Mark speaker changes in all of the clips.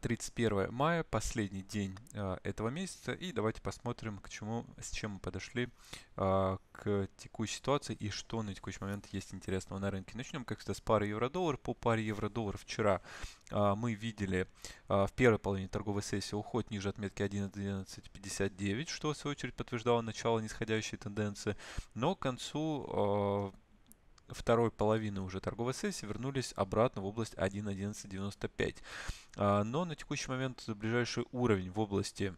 Speaker 1: 31 а, мая, последний день а, этого месяца. И давайте посмотрим, к чему, с чем мы подошли а, к текущей ситуации и что на текущий момент есть интересного на рынке. Начнем, как всегда, с пары евро-доллар. По паре евро-доллар вчера мы видели в первой половине торговой сессии уход ниже отметки 1159, что в свою очередь подтверждало начало нисходящей тенденции. Но к концу второй половины уже торговой сессии вернулись обратно в область 1.1195. А, но на текущий момент ближайший уровень в области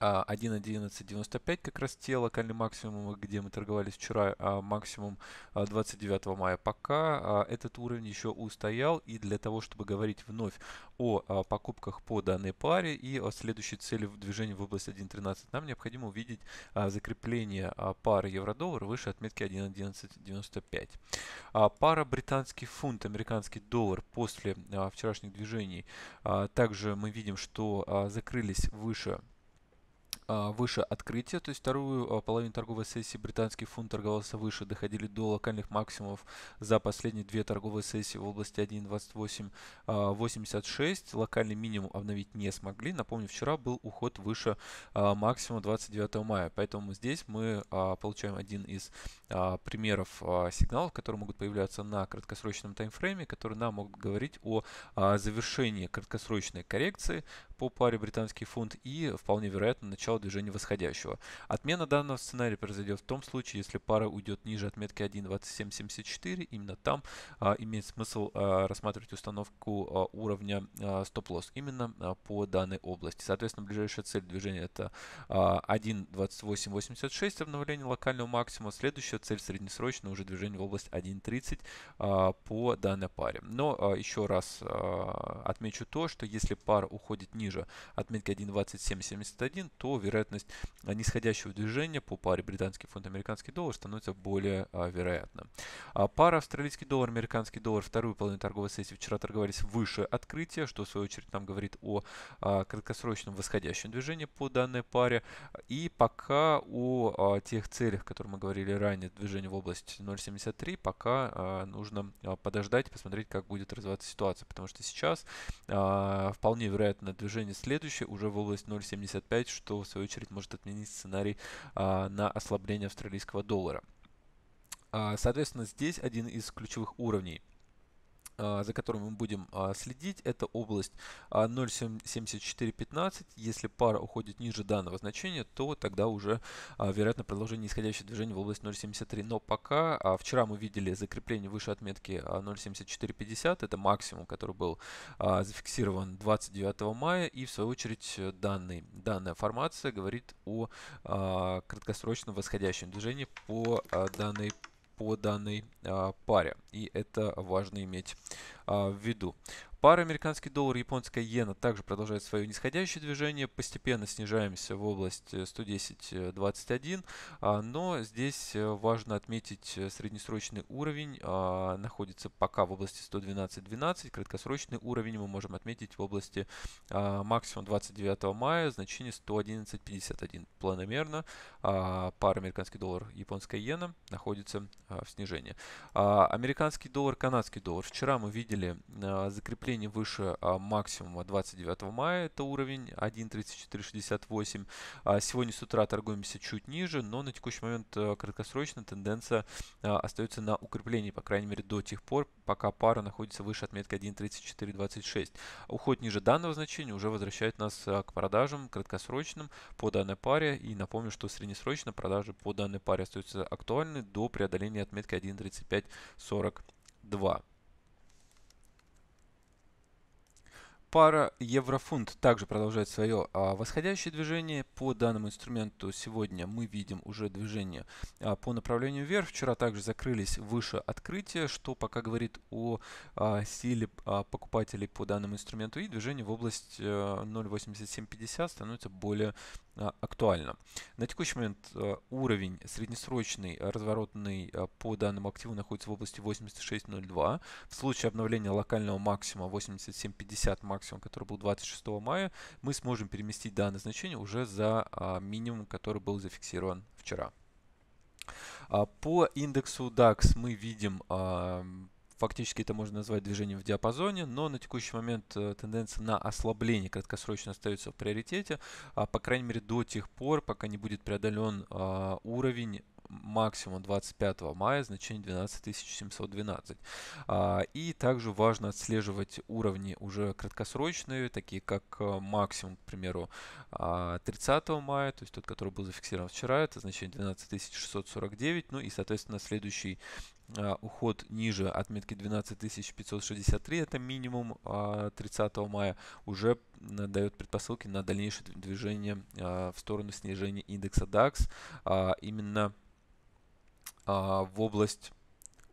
Speaker 1: 1.11.95 а, как раз те локальные максимумы, где мы торговались вчера, а максимум 29 а, мая. Пока а, этот уровень еще устоял, и для того, чтобы говорить вновь о покупках по данной паре и о следующей цели в движении в область 1.13, нам необходимо увидеть закрепление пары евро-доллар выше отметки 1.11.95. Пара британский фунт, американский доллар после вчерашних движений. Также мы видим, что закрылись выше а, выше открытия, то есть вторую а, половину торговой сессии британский фунт торговался выше, доходили до локальных максимумов за последние две торговые сессии в области 1.2886. А, Локальный минимум обновить не смогли. Напомню, вчера был уход выше максимума 29 мая, поэтому здесь мы получаем один из примеров сигналов, которые могут появляться на краткосрочном таймфрейме, которые нам могут говорить о завершении краткосрочной коррекции по паре британский фунт и, вполне вероятно, начало движения восходящего. Отмена данного сценария произойдет в том случае, если пара уйдет ниже отметки 1.2774, именно там а, имеет смысл а, рассматривать установку а, уровня а, стоп-лосс именно а, по данной области. Соответственно, ближайшая цель движения это а, 1.2886, обновление локального максимума. Следующая цель среднесрочно уже движение в область 1.30 а, по данной паре. Но а, еще раз а, отмечу то, что если пара уходит ниже ниже отметки 1.2771, то вероятность э, нисходящего движения по паре британский фунт-американский доллар становится более а, э, вероятным. А пара австралийский доллар, американский доллар вторую половину торговой сессии вчера торговались выше открытия, что в свою очередь нам говорит о а, краткосрочном восходящем движении по данной паре. И пока о а, тех целях, которых мы говорили ранее, движение в области 0.73, пока а, нужно а, подождать, посмотреть, как будет развиваться ситуация, потому что сейчас а, вполне вероятно движение движение следующее уже в область 0.75, что в свою очередь может отменить сценарий а, на ослабление австралийского доллара. А, соответственно, здесь один из ключевых уровней – а, за которым мы будем а, следить, это область 0.7415. А, Если пара уходит ниже данного значения, то тогда уже вероятно продолжение нисходящего движения в область 0.73. Но пока, вчера мы видели закрепление выше отметки 0.7450, это максимум, который был зафиксирован 29 мая, и в свою очередь данный, данная формация говорит о краткосрочном восходящем движении по данной по данной а, паре. И это важно иметь а, в виду. Пара американский доллар, японская иена также продолжает свое нисходящее движение. Постепенно снижаемся в область 110.21, э, а, но здесь э, важно отметить э, среднесрочный уровень. Находится пока в области 112.12. Краткосрочный уровень мы можем отметить в области максимум 29 мая, значение 111.51. Планомерно пара американский доллар, японская иена находится в снижении. А, американский доллар, канадский доллар. Вчера мы видели а, закрепление выше а, максимума 29 мая. Это уровень 1.3468. Сегодня с утра торгуемся чуть ниже, но на текущий момент краткосрочно тенденция остается на укреплении, по крайней мере, до тех пор, пока пара находится выше отметки 1.3426. Уход ниже данного значения уже возвращает нас к продажам краткосрочным по данной паре. И напомню, что среднесрочно продажи по данной паре остаются актуальны до преодоления отметки 1.34. 3542. Пара еврофунт также продолжает свое а, восходящее движение. По данному инструменту сегодня мы видим уже движение а, по направлению вверх. Вчера также закрылись выше открытия, что пока говорит о а, силе покупателей по данному инструменту. И движение в область 0.8750 э, становится более актуально. На текущий момент э, уровень среднесрочный э, разворотный по данному активу находится в области 86.02. В случае обновления локального максимума 87.50 максимум максимум, который был 26 мая, мы сможем переместить данное значение уже за а, минимум, который был зафиксирован вчера. А, по индексу DAX мы видим а, фактически это можно назвать движением в диапазоне, но на текущий момент э, тенденция на ослабление краткосрочно остается в приоритете, по крайней мере до тех пор, пока не будет преодолен уровень максимум 25 мая, значение 12712. А, и также важно отслеживать уровни уже краткосрочные, такие как э, максимум, к примеру, 30 а, мая, то есть тот, который был зафиксирован вчера, это значение 12649, ну и, соответственно, следующий а, уход ниже отметки 12563, это минимум 30 мая, уже дает предпосылки на дальнейшее движение в сторону снижения индекса DAX. Именно а, в область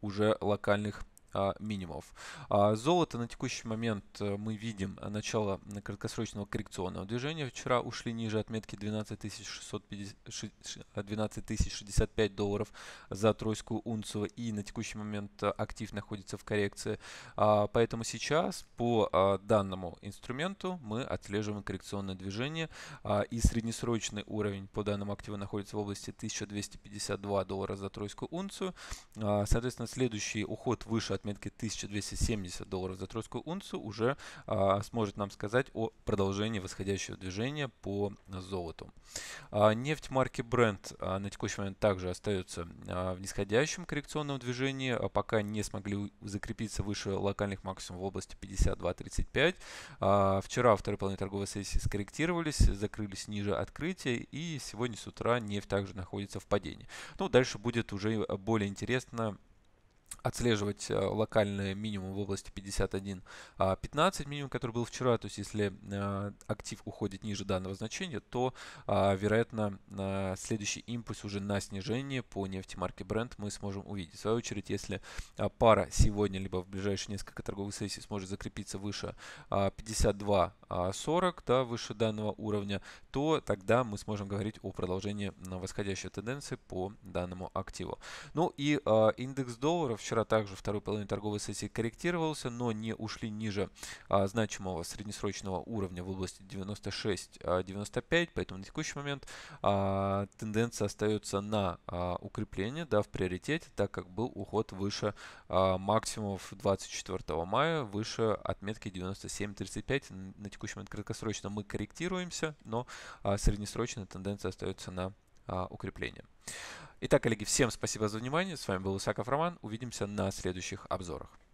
Speaker 1: уже локальных а, минимумов. А, золото на текущий момент э, мы видим э, начало краткосрочного коррекционного движения. Вчера ушли ниже отметки 12 12065 а, долларов за тройскую унцию. И на текущий момент э, актив находится в коррекции. Поэтому сейчас по данному инструменту мы отслеживаем коррекционное движение. И среднесрочный уровень по данному активу находится в области 1252 доллара за тройскую унцию. Соответственно, следующий уход выше от отметке 1270 долларов за тройскую унцию уже а, сможет нам сказать о продолжении восходящего движения по золоту. А, нефть марки Brent а, на текущий момент также остается а, в нисходящем коррекционном движении, а пока не смогли закрепиться выше локальных максимумов в области 52.35. А, вчера второй половине торговой сессии скорректировались, закрылись ниже открытия и сегодня с утра нефть также находится в падении. Ну, дальше будет уже более интересно отслеживать э, локальный минимум в области 51.15, а минимум, который был вчера. То есть, если э, актив уходит ниже данного значения, то, а, вероятно, э, следующий импульс уже на снижение по нефтемарке Brent мы сможем увидеть. В свою очередь, если а, пара сегодня, либо в ближайшие несколько торговых сессий сможет закрепиться выше 52 40, а, да, выше данного уровня, то тогда мы сможем говорить о продолжении восходящей тенденции по данному активу. Ну и э, индекс доллара вчера также второй половине торговой сессии корректировался, но не ушли ниже э, значимого среднесрочного уровня в области 96-95, поэтому на текущий момент э, тенденция остается на э, укрепление, да, в приоритете, так как был уход выше э, максимумов 24 мая, выше отметки 97-35 на текущий момент краткосрочно мы корректируемся, но а, среднесрочная тенденция остается на а, укрепление. Итак, коллеги, всем спасибо за внимание. С вами был Исаков Роман. Увидимся на следующих обзорах.